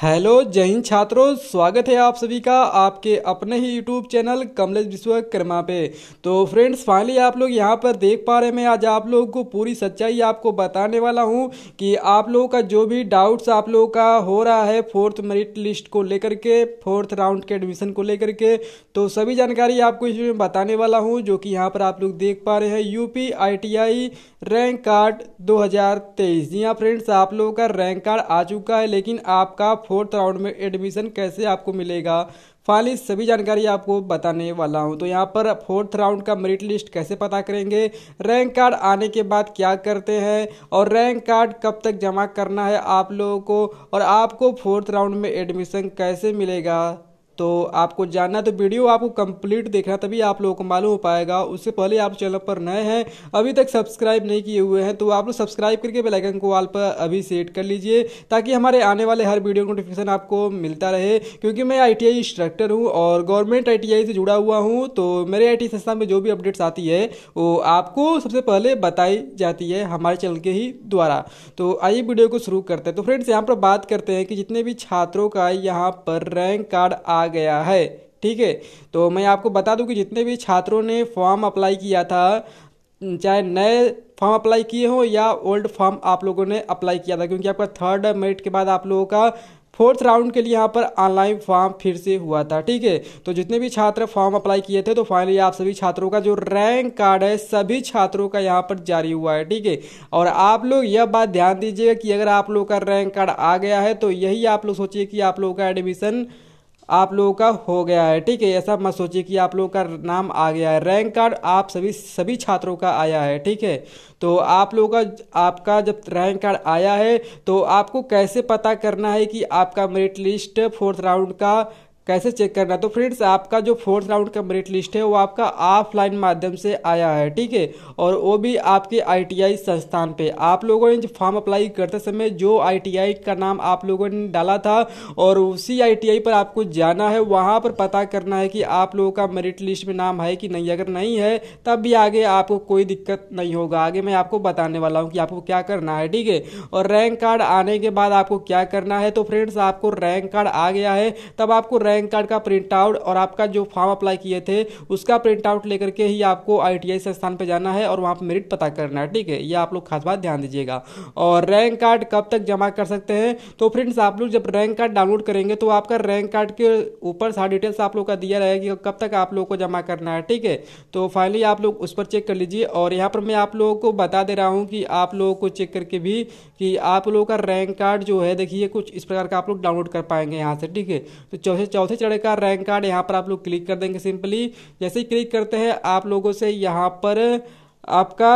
hello जय हिंद छात्रों स्वागत है आप सभी का आपके अपने ही यूट्यूब चैनल कमलेश विश्वकर्मा पे तो फ्रेंड्स फाइनली आप लोग यहाँ पर देख पा रहे हैं मैं आज आप लोगों को पूरी सच्चाई आपको बताने वाला हूँ कि आप लोगों का जो भी डाउट्स आप लोगों का हो रहा है फोर्थ मेरिट लिस्ट को लेकर के फोर्थ राउंड के एडमिशन को लेकर के तो सभी जानकारी आपको इसमें बताने वाला हूँ जो कि यहाँ पर आप लोग देख पा रहे हैं यू पी रैंक कार्ड दो जी हाँ फ्रेंड्स आप लोगों का रैंक कार्ड आ चुका है लेकिन आपका फोर्थ राउंड में एडमिशन कैसे आपको मिलेगा फाइनली सभी जानकारी आपको बताने वाला हूं तो यहां पर फोर्थ राउंड का मेरिट लिस्ट कैसे पता करेंगे रैंक कार्ड आने के बाद क्या करते हैं और रैंक कार्ड कब तक जमा करना है आप लोगों को और आपको फोर्थ राउंड में एडमिशन कैसे मिलेगा तो आपको जानना तो वीडियो आपको कंप्लीट देखना तभी आप लोगों को मालूम हो पाएगा उससे पहले आप चैनल पर नए हैं अभी तक सब्सक्राइब नहीं किए हुए हैं तो आप लोग सब्सक्राइब करके बेलाइकन को ऑल पर अभी सेट कर लीजिए ताकि हमारे आने वाले हर वीडियो नोटिफिकेशन आपको मिलता रहे क्योंकि मैं आई टी इंस्ट्रक्टर हूँ और गवर्नमेंट आई से जुड़ा हुआ हूँ तो मेरे आई संस्था में जो भी अपडेट्स आती है वो आपको सबसे पहले बताई जाती है हमारे चैनल के ही द्वारा तो आइए वीडियो को शुरू करते हैं तो फ्रेंड्स यहाँ पर बात करते हैं कि जितने भी छात्रों का यहाँ पर रैंक कार्ड आ कहा गया है ठीक है तो मैं आपको बता दूं कि जितने भी छात्रों ने फॉर्म अप्लाई किया था चाहे नए फॉर्म अप्लाई किए हो या ओल्ड फॉर्म आप लोगों ने अप्लाई किया था क्योंकि आपका थर्ड मेरिट के बाद आप लोगों का फोर्थ राउंड के लिए यहाँ पर ऑनलाइन फॉर्म फिर से हुआ था ठीक है तो जितने भी छात्र फॉर्म अप्लाई किए थे तो फाइनली आप सभी छात्रों का जो रैंक कार्ड है सभी छात्रों का यहाँ पर जारी हुआ है ठीक है और आप लोग यह बात ध्यान दीजिएगा कि अगर आप लोगों का रैंक कार्ड आ गया है तो यही आप लोग सोचिए कि आप लोगों का एडमिशन आप लोगों का हो गया है ठीक है ऐसा मत सोचिए कि आप लोगों का नाम आ गया है रैंक कार्ड आप सभी सभी छात्रों का आया है ठीक है तो आप लोगों का आपका जब रैंक कार्ड आया है तो आपको कैसे पता करना है कि आपका मेरिट लिस्ट फोर्थ राउंड का कैसे चेक करना है तो फ्रेंड्स आपका जो फोर्थ राउंड का मेरिट लिस्ट है वो आपका ऑफलाइन माध्यम से आया है ठीक है और वो भी आपके आईटीआई संस्थान पे आप लोगों ने फॉर्म अप्लाई करते समय जो आईटीआई का नाम आप लोगों ने डाला था और उसी आईटीआई पर आपको जाना है वहाँ पर पता करना है कि आप लोगों का मेरिट लिस्ट में नाम है कि नहीं अगर नहीं है तब भी आगे आपको कोई दिक्कत नहीं होगा आगे मैं आपको बताने वाला हूँ कि आपको क्या करना है ठीक है और रैंक कार्ड आने के बाद आपको क्या करना है तो फ्रेंड्स आपको रैंक कार्ड आ गया है तब आपको रैंक बैंक कार्ड का प्रिंट आउट और आपका जो फॉर्म अप्लाई किए थे उसका प्रिंट आउट लेकर के ही आपको आई संस्थान पर जाना है और वहाँ पर मेरिट पता करना है ठीक है ये आप लोग खास बात ध्यान दीजिएगा और रैंक कार्ड कब तक जमा कर सकते हैं तो फ्रेंड्स आप लोग जब रैंक कार्ड डाउनलोड करेंगे तो आपका रैंक कार्ड के ऊपर सारी डिटेल्स आप लोग का दिया रहेगा कि कब तक आप लोग को जमा करना है ठीक है तो फाइनली आप लोग उस पर चेक कर लीजिए और यहाँ पर मैं आप लोगों को बता दे रहा हूँ कि आप लोगों को चेक करके भी कि आप लोगों का रैंक कार्ड जो है देखिए कुछ इस प्रकार का आप लोग डाउनलोड कर पाएंगे यहाँ से ठीक है तो चौथे चौदह चौथे चरण का रैंक कार्ड यहाँ पर आप लोग क्लिक कर देंगे सिंपली जैसे ही क्लिक करते हैं आप लोगों से यहाँ पर आपका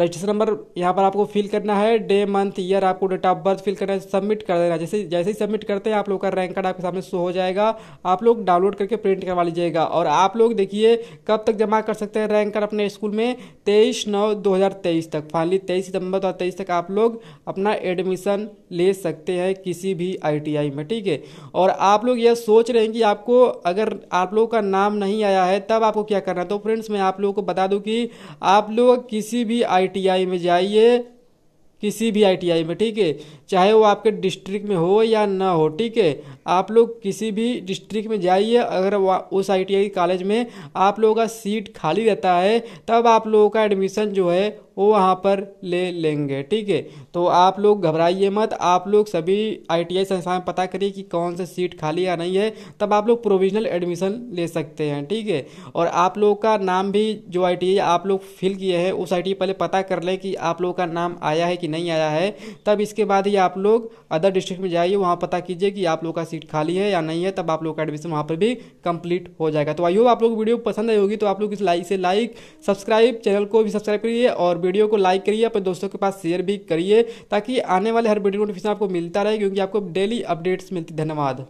रजिस्ट्रेशन नंबर यहाँ पर आपको फिल करना है डे मंथ ईयर आपको डेट ऑफ बर्थ फिल करना है सबमिट कर देना जैसे जैसे ही सबमिट करते हैं आप लोग का रैंक कार्ड आपके सामने शो हो जाएगा आप लोग डाउनलोड करके प्रिंट करवा लीजिएगा और आप लोग देखिए कब तक जमा कर सकते हैं रैंक कार्ड अपने स्कूल में तेईस नौ दो तक फाइनली तेईस सितंबर दो तक आप लोग अपना एडमिशन ले सकते हैं किसी भी आई में ठीक है और आप लोग यह सोच रहे हैं कि आपको अगर आप लोगों का नाम नहीं आया है तब आपको क्या करना है तो फ्रेंड्स मैं आप लोगों को बता दूँ कि आप लोग किसी भी आई आईटीआई में जाइए किसी भी आईटीआई में ठीक है चाहे वो आपके डिस्ट्रिक्ट में हो या ना हो ठीक है आप लोग किसी भी डिस्ट्रिक्ट में जाइए अगर उस आईटीआई कॉलेज में आप लोगों का सीट खाली रहता है तब आप लोगों का एडमिशन जो है वो वहाँ पर ले लेंगे ठीक है तो आप लोग घबराइए मत आप लोग सभी आई टी संस्थाएं पता करिए कि कौन सा सीट खाली या नहीं है तब आप लोग प्रोविजनल एडमिशन ले सकते हैं ठीक है और आप लोग का नाम भी जो आई आप लोग फिल किए हैं उस आई पहले पता कर लें कि आप लोग का नाम आया है कि नहीं आया है तब इसके बाद ही आप लोग अदर डिस्ट्रिक्ट में जाइए वहाँ पता कीजिए कि आप लोग का सीट खाली है या नहीं है तब आप लोग का एडमिशन वहाँ पर भी कंप्लीट हो जाएगा तो आई होप आप लोग वीडियो पसंद आई होगी तो आप लोग इस लाइक से लाइक सब्सक्राइब चैनल को भी सब्सक्राइब करिए और वीडियो को लाइक करिए अपने दोस्तों के पास शेयर भी करिए ताकि आने वाले हर वीडियो नोटिफिकेशन आपको मिलता रहे क्योंकि आपको डेली अपडेट्स मिलती धन्यवाद